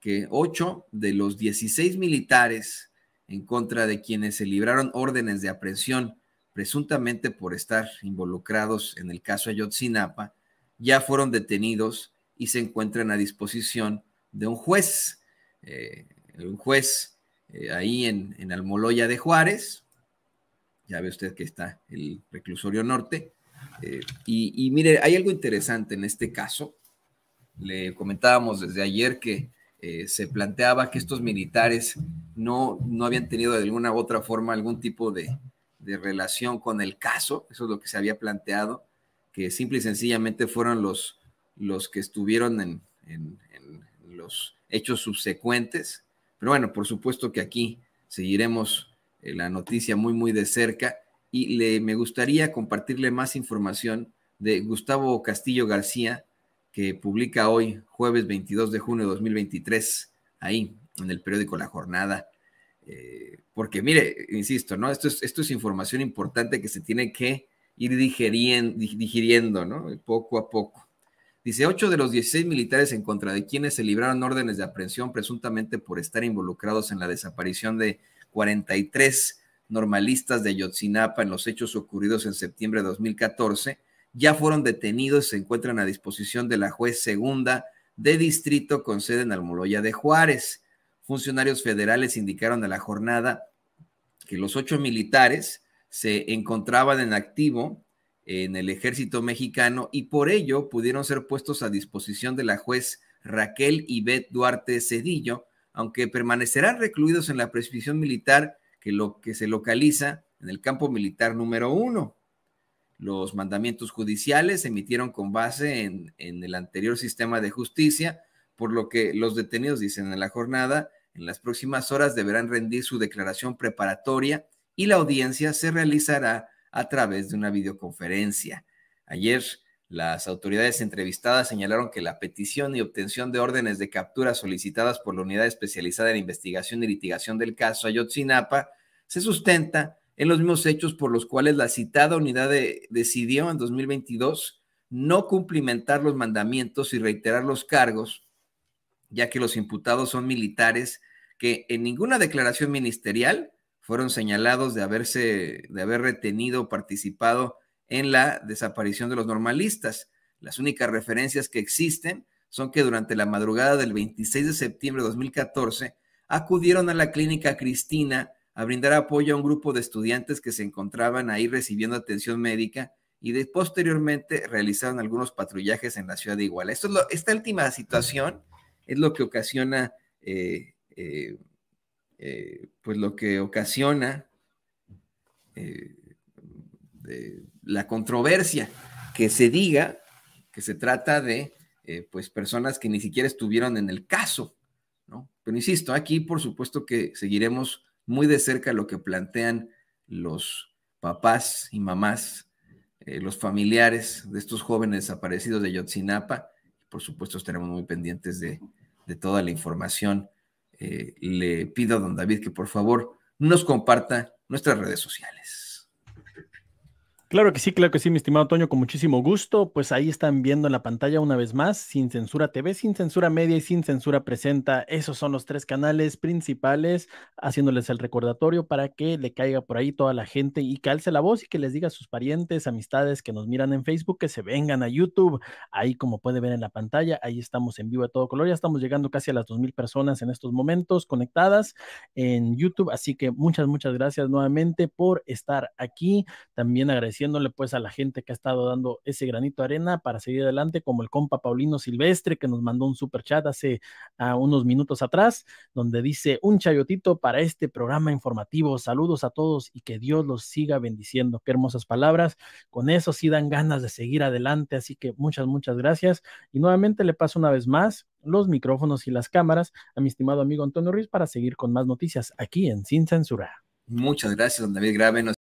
que ocho de los 16 militares en contra de quienes se libraron órdenes de aprehensión presuntamente por estar involucrados en el caso Ayotzinapa, ya fueron detenidos y se encuentran a disposición de un juez, eh, un juez eh, ahí en, Almoloya de Juárez, ya ve usted que está el reclusorio norte, eh, y mire, hay algo interesante en este caso, le comentábamos desde ayer que eh, se planteaba que estos militares no, no habían tenido de alguna u otra forma algún tipo de, relación con el caso, eso es lo que se había planteado, que simple y sencillamente fueron los, los que estuvieron en, los hechos subsecuentes. Pero bueno, por supuesto que aquí seguiremos eh, la noticia muy, muy de cerca y le, me gustaría compartirle más información de Gustavo Castillo García, que publica hoy, jueves 22 de junio de 2023, ahí en el periódico La Jornada. Eh, porque mire, insisto, ¿no? Esto es, esto es información importante que se tiene que ir digeriendo, digiriendo, ¿no? Poco a poco. Dice, ocho de los 16 militares en contra de quienes se libraron órdenes de aprehensión presuntamente por estar involucrados en la desaparición de 43 normalistas de Yotzinapa en los hechos ocurridos en septiembre de 2014 ya fueron detenidos y se encuentran a disposición de la juez segunda de distrito con sede en Almoloya de Juárez. Funcionarios federales indicaron a la jornada que los ocho militares se encontraban en activo en el ejército mexicano y por ello pudieron ser puestos a disposición de la juez Raquel Ibet Duarte Cedillo, aunque permanecerán recluidos en la prescripción militar que, lo, que se localiza en el campo militar número uno los mandamientos judiciales se emitieron con base en, el anterior sistema de justicia, por lo que los detenidos, dicen en la jornada, en las próximas horas deberán rendir su declaración preparatoria y la audiencia se realizará a través de una videoconferencia. Ayer, las autoridades entrevistadas señalaron que la petición y obtención de órdenes de captura solicitadas por la Unidad Especializada en Investigación y Litigación del caso Ayotzinapa se sustenta en los mismos hechos por los cuales la citada unidad decidió en 2022 no cumplimentar los mandamientos y reiterar los cargos, ya que los imputados son militares que en ninguna declaración ministerial fueron señalados de haberse de haber retenido o participado en la desaparición de los normalistas. Las únicas referencias que existen son que durante la madrugada del 26 de septiembre de 2014 acudieron a la clínica Cristina a brindar apoyo a un grupo de estudiantes que se encontraban ahí recibiendo atención médica y posteriormente realizaron algunos patrullajes en la ciudad de Iguala. Esto esta última situación es lo que ocasiona, eh, eh, eh, pues lo que ocasiona la controversia, que se diga que se trata de pues personas que ni siquiera estuvieron en el caso, ¿no? Pero insisto, aquí por supuesto que seguiremos muy de cerca lo que plantean los papás y mamás, eh, los familiares de estos jóvenes desaparecidos de Yotzinapa. Por supuesto, estaremos muy pendientes de, toda la información. Eh, le pido a don David que por favor nos comparta nuestras redes sociales. Claro que sí, claro que sí, mi estimado Toño, con muchísimo gusto. Pues ahí están viendo en la pantalla una vez más, Sin Censura TV, Sin Censura Media y Sin Censura Presenta. Esos son los tres canales principales, haciéndoles el recordatorio para que le caiga por ahí toda la gente y calce la voz y que les diga a sus parientes, amistades que nos miran en Facebook, que se vengan a YouTube. Ahí, como puede ver en la pantalla, ahí estamos en vivo a todo color. Ya estamos llegando casi a las dos mil personas en estos momentos conectadas en YouTube. Así que muchas, muchas gracias nuevamente por estar aquí. También agradecido diciéndole pues a la gente que ha estado dando ese granito de arena para seguir adelante, como el compa Paulino Silvestre que nos mandó un super chat hace ah, unos minutos atrás, donde dice un chayotito para este programa informativo. Saludos a todos y que Dios los siga bendiciendo. Qué hermosas palabras. Con eso sí dan ganas de seguir adelante, así que muchas, muchas gracias. Y nuevamente le paso una vez más los micrófonos y las cámaras a mi estimado amigo Antonio Ruiz para seguir con más noticias aquí en Sin Censura. Muchas gracias, don David Gravenos.